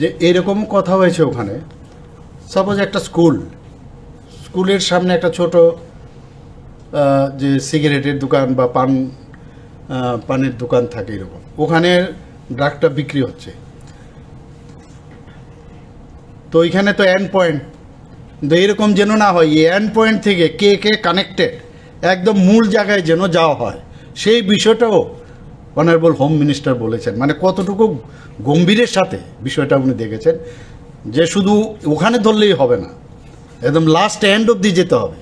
যে এরকম কথা হয়েছে ওখানে সাপোজ একটা স্কুল স্কুলের সামনে একটা ছোট যে সিগারেটের দোকান বা পান পানের দোকান থাকে এরকম ওখানে ড্রাগটা বিক্রি হচ্ছে তো ওইখানে তো অ্যান্ড পয়েন্ট তো এরকম যেন না হয় এই অ্যান্ড পয়েন্ট থেকে কে কে কানেক্টেড একদম মূল জায়গায় যেন যাওয়া হয় সেই বিষয়টাও অনারেবল হোম মিনিস্টার বলেছেন মানে কতটুকু গম্ভীরের সাথে বিষয়টা উনি দেখেছেন যে শুধু ওখানে ধরলেই হবে না একদম লাস্ট এন্ড অব্দি যেতে হবে